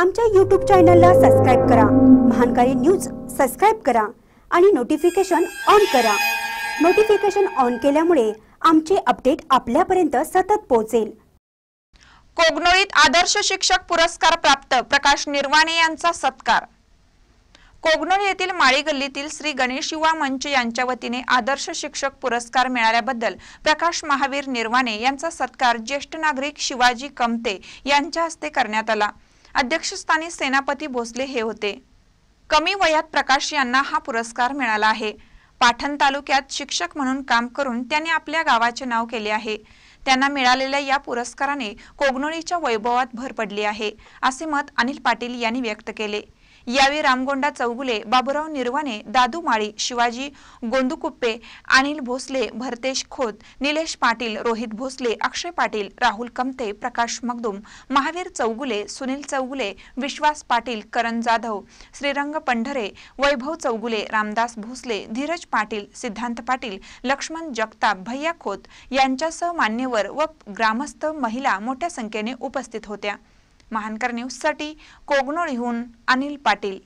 आमच्या यूट्यूब चॅनलला सबस्क्राईब करा महानकारी न्यूज सबस्क्राईब करा आणि नोटिफिकेशन ऑन करा नोटिफिकेशन ऑन केल्यामुळे आमचे अपडेट आपल्यापर्यंत सतत पोहोचेल कोगनोळीत आदर्श शिक्षक पुरस्कार प्राप्त प्रकाश निर्वाणे यांचा सत्कार कोगनोळ येथील माळी गल्लीतील श्री गणेश युवा मंच यांच्या वतीने आदर्श शिक्षक पुरस्कार मिळाल्याबद्दल प्रकाश महावीर निर्वाणे यांचा सत्कार ज्येष्ठ नागरिक शिवाजी कमते यांच्या हस्ते करण्यात आला अध्यक्षस्थानी सेनापती भोसले हे होते कमी वयात प्रकाश यांना हा पुरस्कार मिळाला आहे पाठण तालुक्यात शिक्षक म्हणून काम करून त्यांनी आपल्या गावाचे नाव केले आहे त्यांना मिळालेल्या या पुरस्काराने कोगनोळीच्या वैभवात भर पडली आहे असे मत अनिल पाटील यांनी व्यक्त केले यावेळी रामगोंडा चौगुले बाबुराव निर्वाने दादू माळी शिवाजी गोंदुकुप्पे अनिल भोसले भरतेश खोत निलेश पाटील रोहित भोसले अक्षय पाटील राहुल कमते प्रकाश मगदुम महावीर चौगुले सुनील चौगुले विश्वास पाटील करण जाधव श्रीरंग पंढरे वैभव चौगुले रामदास भोसले धीरज पाटील सिद्धांत पाटील लक्ष्मण जगताप भैया खोत यांच्यासह मान्यवर व ग्रामस्थ महिला मोठ्या संख्येने उपस्थित होत्या महानकर न्यूजसाठी कोगनोळीहून अनिल पाटील